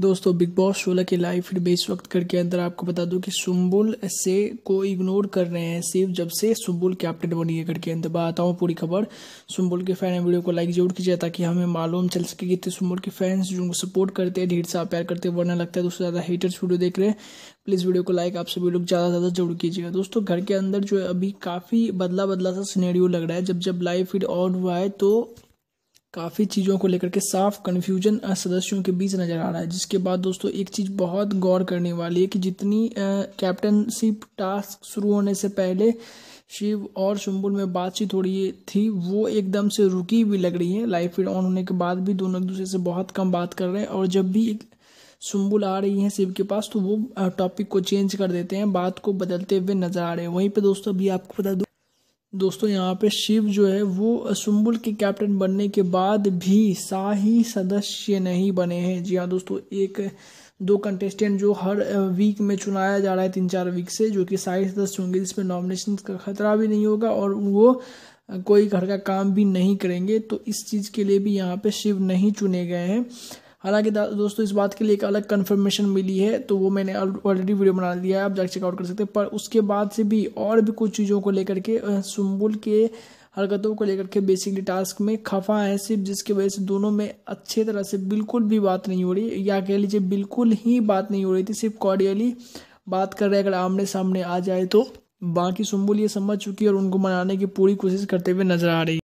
दोस्तों big boss सोलह के लाइव फिर बेस इस वक्त करके अंदर आपको बता दूं कि सुम्बुल से को इग्नोर कर रहे हैं सिर्फ जब से सुम्बुल कैप्टन बनी है करके अंदर बताता हूँ पूरी खबर सुम्बुल के फैन है वीडियो को लाइक जरूर कीजिए ताकि हमें मालूम चल सके कितने सुम्बुल के फैंस जो उनको सपोर्ट करते हैं ढेर सा प्यार करते हैं वरना लगता है दोस्तों ज़्यादा हेटर्स वीडियो देख रहे हैं प्लीज़ वीडियो को लाइक आप सभी लोग ज़्यादा से ज़्यादा जरूर कीजिएगा दोस्तों घर के अंदर जो है अभी काफ़ी बदला बदला सा सिनेरियो लग रहा है जब जब लाइव फिर ऑन हुआ है तो काफ़ी चीज़ों को लेकर के साफ कन्फ्यूजन सदस्यों के बीच नज़र आ रहा है जिसके बाद दोस्तों एक चीज़ बहुत गौर करने वाली है कि जितनी कैप्टनशिप टास्क शुरू होने से पहले शिव और शुम्बुल में बातचीत हो रही थी वो एकदम से रुकी भी लग रही है लाइफ फिर ऑन होने के बाद भी दोनों एक दूसरे से बहुत कम बात कर रहे हैं और जब भी सुम्बुल आ रही हैं शिव के पास तो वो टॉपिक को चेंज कर देते हैं बात को बदलते हुए नजर आ रहे हैं वहीं पर दोस्तों अभी आपको बता दूँ दोस्तों यहाँ पे शिव जो है वो असुम्बुल के कैप्टन बनने के बाद भी शाही सदस्य नहीं बने हैं जी हाँ दोस्तों एक दो कंटेस्टेंट जो हर वीक में चुनाया जा रहा है तीन चार वीक से जो कि शाही सदस्य होंगे जिसमें नॉमिनेशन का खतरा भी नहीं होगा और वो कोई घर का काम भी नहीं करेंगे तो इस चीज़ के लिए भी यहाँ पर शिव नहीं चुने गए हैं हालांकि दोस्तों इस बात के लिए एक अलग कन्फर्मेशन मिली है तो वो मैंने ऑलरेडी वीडियो बना लिया है आप जाकर चेकआउट कर सकते हैं पर उसके बाद से भी और भी कुछ चीज़ों को लेकर के सुम्बुल के हरकतों को लेकर के बेसिकली टास्क में खफा है सिर्फ जिसकी वजह से दोनों में अच्छे तरह से बिल्कुल भी बात नहीं हो रही या कह लीजिए बिल्कुल ही बात नहीं हो रही थी सिर्फ कॉर्डियली बात कर रहे अगर आमने सामने आ जाए तो बाकी सुम्बुल ये समझ चुकी है और उनको मनाने की पूरी कोशिश करते हुए नजर आ रही